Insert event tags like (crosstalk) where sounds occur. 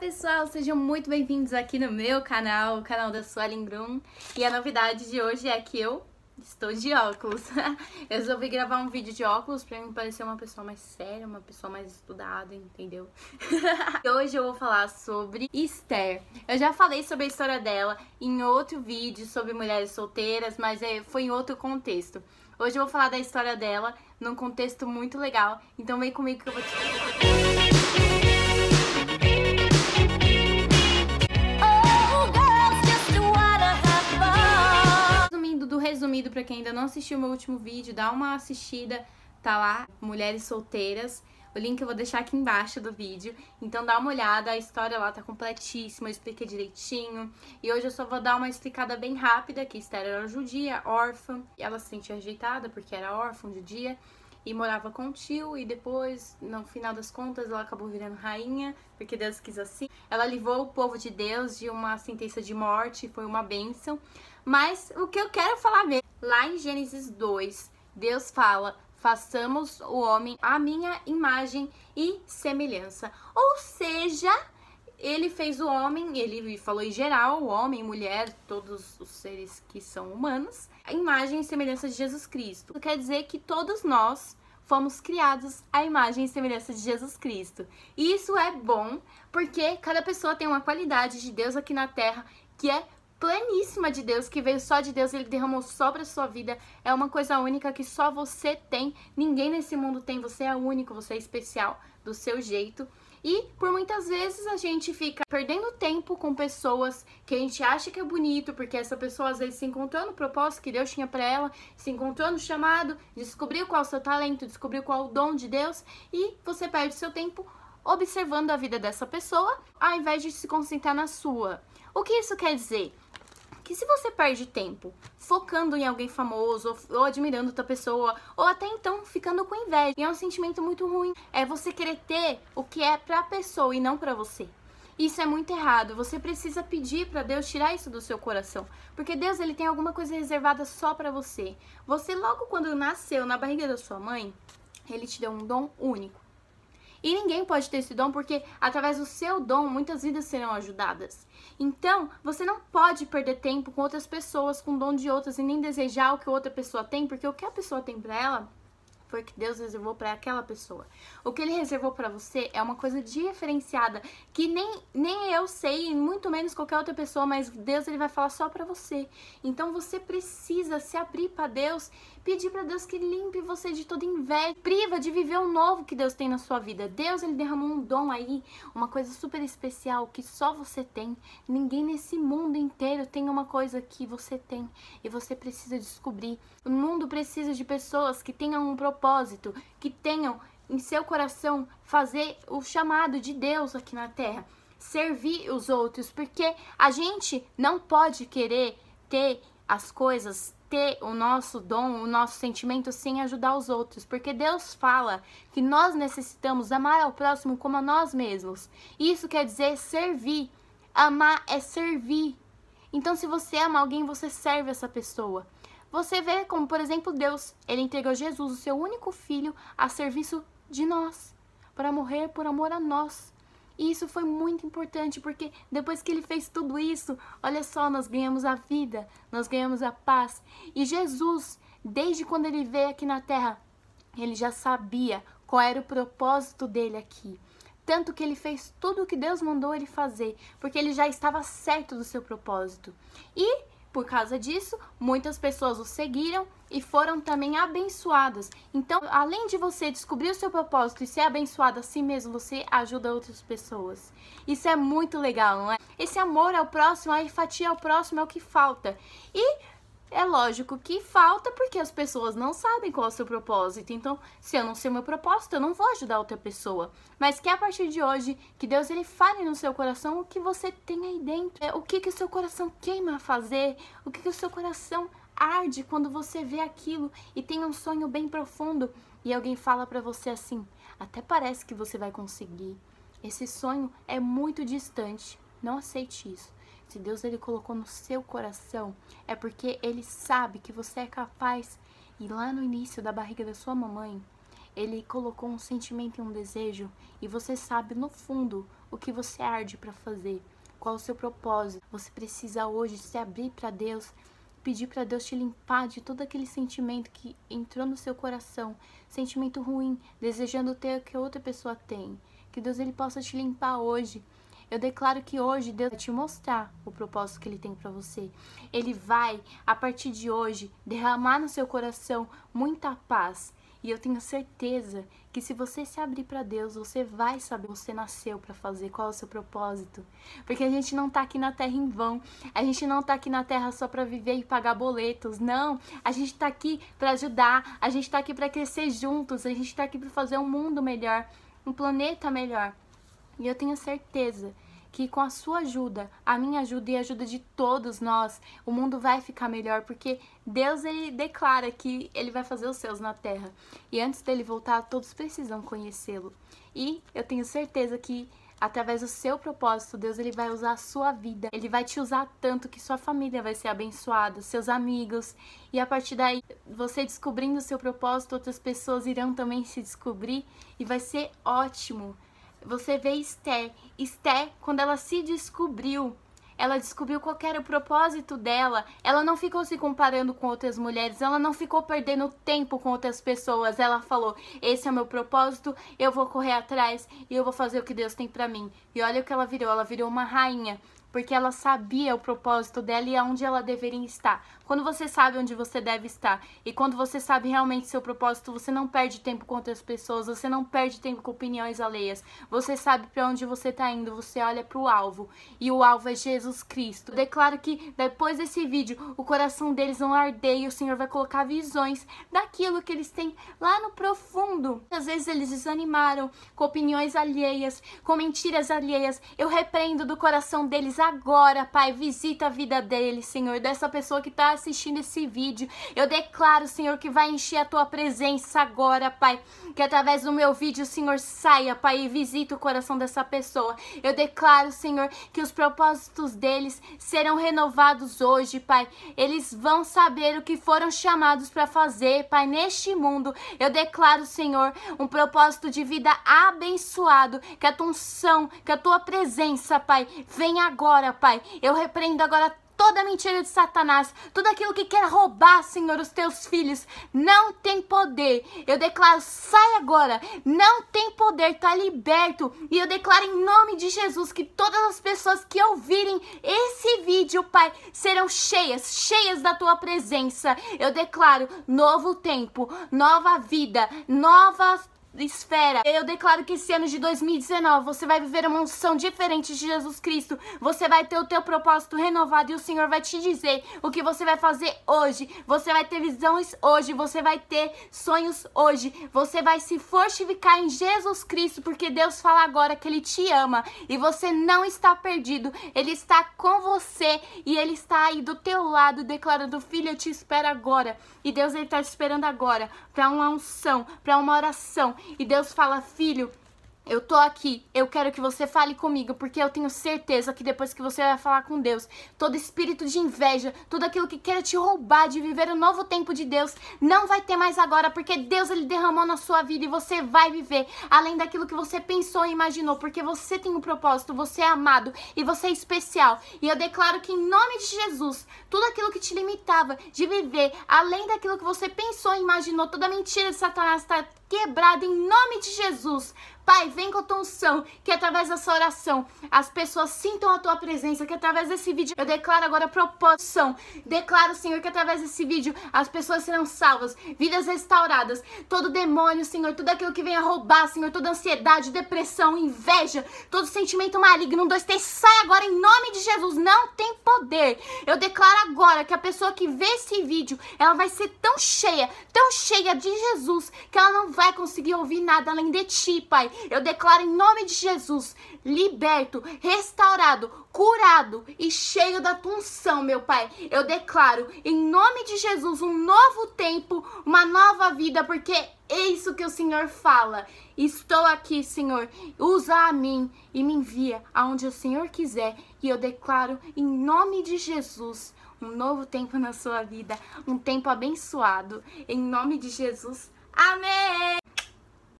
pessoal, sejam muito bem-vindos aqui no meu canal, o canal da Suelen Grum. E a novidade de hoje é que eu estou de óculos. (laughs) eu resolvi gravar um vídeo de óculos pra me parecer uma pessoa mais séria, uma pessoa mais estudada, entendeu? (laughs) e hoje eu vou falar sobre Esther. Eu já falei sobre a história dela em outro vídeo sobre mulheres solteiras, mas é, foi em outro contexto. Hoje eu vou falar da história dela num contexto muito legal, então vem comigo que eu vou te... resumido para quem ainda não assistiu meu último vídeo, dá uma assistida, tá lá, Mulheres Solteiras. O link eu vou deixar aqui embaixo do vídeo. Então dá uma olhada, a história lá tá completíssima, eu expliquei direitinho. E hoje eu só vou dar uma explicada bem rápida, que Esther era judia, órfã. Ela se sentia rejeitada porque era órfã, judia e morava com o tio e depois, no final das contas, ela acabou virando rainha, porque Deus quis assim. Ela livrou o povo de Deus de uma sentença de morte, foi uma bênção. Mas o que eu quero falar mesmo, lá em Gênesis 2, Deus fala: "Façamos o homem à minha imagem e semelhança". Ou seja, ele fez o homem, ele falou em geral, o homem, mulher, todos os seres que são humanos, a imagem e semelhança de Jesus Cristo. Isso quer dizer que todos nós fomos criados à imagem e semelhança de Jesus Cristo. E isso é bom, porque cada pessoa tem uma qualidade de Deus aqui na terra que é pleníssima de Deus, que veio só de Deus, ele derramou só pra sua vida. É uma coisa única que só você tem, ninguém nesse mundo tem, você é único, você é especial do seu jeito. E por muitas vezes a gente fica perdendo tempo com pessoas que a gente acha que é bonito, porque essa pessoa às vezes se encontrou no propósito que Deus tinha para ela, se encontrou no chamado, descobriu qual é o seu talento, descobriu qual é o dom de Deus e você perde seu tempo observando a vida dessa pessoa ao invés de se concentrar na sua. O que isso quer dizer? Porque se você perde tempo focando em alguém famoso, ou, ou admirando outra pessoa, ou até então ficando com inveja, e é um sentimento muito ruim, é você querer ter o que é pra pessoa e não pra você. Isso é muito errado. Você precisa pedir para Deus tirar isso do seu coração, porque Deus ele tem alguma coisa reservada só para você. Você logo quando nasceu na barriga da sua mãe, ele te deu um dom único. E ninguém pode ter esse dom porque através do seu dom muitas vidas serão ajudadas. Então, você não pode perder tempo com outras pessoas, com o dom de outras e nem desejar o que outra pessoa tem, porque o que a pessoa tem para ela foi que Deus reservou para aquela pessoa. O que ele reservou para você é uma coisa diferenciada que nem, nem eu sei, muito menos qualquer outra pessoa, mas Deus ele vai falar só para você. Então você precisa se abrir para Deus, pedir para Deus que limpe você de toda inveja, priva de viver o novo que Deus tem na sua vida. Deus ele derramou um dom aí, uma coisa super especial que só você tem. Ninguém nesse mundo inteiro tem uma coisa que você tem e você precisa descobrir. O mundo precisa de pessoas que tenham um propósito propósito, que tenham em seu coração fazer o chamado de Deus aqui na terra, servir os outros, porque a gente não pode querer ter as coisas, ter o nosso dom, o nosso sentimento sem ajudar os outros, porque Deus fala que nós necessitamos amar ao próximo como a nós mesmos. Isso quer dizer servir. Amar é servir. Então, se você ama alguém, você serve essa pessoa. Você vê como, por exemplo, Deus, ele entregou Jesus, o seu único filho, a serviço de nós, para morrer por amor a nós. E isso foi muito importante, porque depois que ele fez tudo isso, olha só, nós ganhamos a vida, nós ganhamos a paz. E Jesus, desde quando ele veio aqui na terra, ele já sabia qual era o propósito dele aqui. Tanto que ele fez tudo o que Deus mandou ele fazer, porque ele já estava certo do seu propósito. E por causa disso, muitas pessoas o seguiram e foram também abençoadas. Então, além de você descobrir o seu propósito e ser abençoado a si mesmo, você ajuda outras pessoas. Isso é muito legal, não é? Esse amor ao próximo, a empatia ao próximo é o que falta. E lógico que falta porque as pessoas não sabem qual é o seu propósito. Então, se eu não sei o meu propósito, eu não vou ajudar outra pessoa. Mas que a partir de hoje, que Deus ele fale no seu coração o que você tem aí dentro. É, o que, que o seu coração queima a fazer, o que, que o seu coração arde quando você vê aquilo e tem um sonho bem profundo e alguém fala para você assim: até parece que você vai conseguir. Esse sonho é muito distante. Não aceite isso. Se Deus ele colocou no seu coração, é porque ele sabe que você é capaz. E lá no início da barriga da sua mamãe, ele colocou um sentimento e um desejo, e você sabe no fundo o que você arde para fazer, qual o seu propósito. Você precisa hoje se abrir para Deus, pedir para Deus te limpar de todo aquele sentimento que entrou no seu coração, sentimento ruim, desejando ter o que outra pessoa tem. Que Deus ele possa te limpar hoje eu declaro que hoje Deus vai te mostrar o propósito que Ele tem para você. Ele vai, a partir de hoje, derramar no seu coração muita paz. E eu tenho certeza que se você se abrir para Deus, você vai saber o que você nasceu para fazer, qual é o seu propósito. Porque a gente não tá aqui na terra em vão. A gente não tá aqui na terra só para viver e pagar boletos, não. A gente tá aqui para ajudar, a gente tá aqui para crescer juntos, a gente tá aqui para fazer um mundo melhor, um planeta melhor. E eu tenho certeza que com a sua ajuda, a minha ajuda e a ajuda de todos nós, o mundo vai ficar melhor, porque Deus ele declara que ele vai fazer os seus na terra. E antes dele voltar, todos precisam conhecê-lo. E eu tenho certeza que através do seu propósito, Deus ele vai usar a sua vida. Ele vai te usar tanto que sua família vai ser abençoada, seus amigos, e a partir daí, você descobrindo o seu propósito, outras pessoas irão também se descobrir e vai ser ótimo. Você vê Esté. Esté, quando ela se descobriu, ela descobriu qual era o propósito dela, ela não ficou se comparando com outras mulheres, ela não ficou perdendo tempo com outras pessoas. Ela falou: "Esse é o meu propósito, eu vou correr atrás e eu vou fazer o que Deus tem para mim". E olha o que ela virou, ela virou uma rainha porque ela sabia o propósito dela e aonde ela deveria estar. Quando você sabe onde você deve estar e quando você sabe realmente seu propósito, você não perde tempo com outras pessoas, você não perde tempo com opiniões alheias. Você sabe para onde você está indo, você olha para o alvo e o alvo é Jesus Cristo. Eu declaro que depois desse vídeo, o coração deles vão arder e o Senhor vai colocar visões daquilo que eles têm lá no profundo. Às vezes eles desanimaram com opiniões alheias, com mentiras alheias. Eu repreendo do coração deles agora, Pai. Visita a vida dele, Senhor, dessa pessoa que está assistindo esse vídeo. Eu declaro, Senhor, que vai encher a tua presença agora, Pai. Que através do meu vídeo, Senhor, saia, Pai, e visita o coração dessa pessoa. Eu declaro, Senhor, que os propósitos deles serão renovados hoje, Pai. Eles vão saber o que foram chamados para fazer, Pai, neste mundo. Eu declaro, Senhor, um propósito de vida abençoado. Que a tua unção, que a tua presença, Pai, venha agora agora, Pai. Eu repreendo agora toda mentira de Satanás, tudo aquilo que quer roubar, Senhor, os teus filhos, não tem poder. Eu declaro, sai agora, não tem poder, está liberto. E eu declaro em nome de Jesus que todas as pessoas que ouvirem esse vídeo, Pai, serão cheias, cheias da tua presença. Eu declaro novo tempo, nova vida, novas esfera. Eu declaro que esse ano de 2019 você vai viver uma unção diferente de Jesus Cristo. Você vai ter o teu propósito renovado e o Senhor vai te dizer o que você vai fazer hoje. Você vai ter visões hoje, você vai ter sonhos hoje. Você vai se fortificar em Jesus Cristo, porque Deus fala agora que ele te ama e você não está perdido. Ele está com você e ele está aí do teu lado declarando: "Filho, eu te espero agora". E Deus ele tá te esperando agora para uma unção, para uma oração e Deus fala: Filho, eu tô aqui, eu quero que você fale comigo, porque eu tenho certeza que depois que você vai falar com Deus, todo espírito de inveja, tudo aquilo que quer te roubar de viver o um novo tempo de Deus, não vai ter mais agora, porque Deus ele derramou na sua vida e você vai viver além daquilo que você pensou e imaginou, porque você tem um propósito, você é amado e você é especial. E eu declaro que em nome de Jesus, tudo aquilo que te limitava de viver além daquilo que você pensou e imaginou, toda mentira de Satanás está quebrada em nome de Jesus. Pai, vem com a tua unção, que através dessa oração as pessoas sintam a tua presença, que através desse vídeo eu declaro agora a proporção. Declaro, Senhor, que através desse vídeo as pessoas serão salvas, vidas restauradas. Todo demônio, Senhor, tudo aquilo que venha roubar, Senhor, toda ansiedade, depressão, inveja, todo sentimento maligno, um, dois, três, sai agora em nome de Jesus. Não tem poder. Eu declaro agora que a pessoa que vê esse vídeo, ela vai ser tão cheia, tão cheia de Jesus, que ela não vai conseguir ouvir nada além de ti, Pai. Eu declaro em nome de Jesus, liberto, restaurado, curado e cheio da tua unção, meu Pai. Eu declaro em nome de Jesus um novo tempo, uma nova vida, porque é isso que o Senhor fala. Estou aqui, Senhor. Usa a mim e me envia aonde o Senhor quiser. E eu declaro em nome de Jesus um novo tempo na sua vida, um tempo abençoado. Em nome de Jesus. Amém!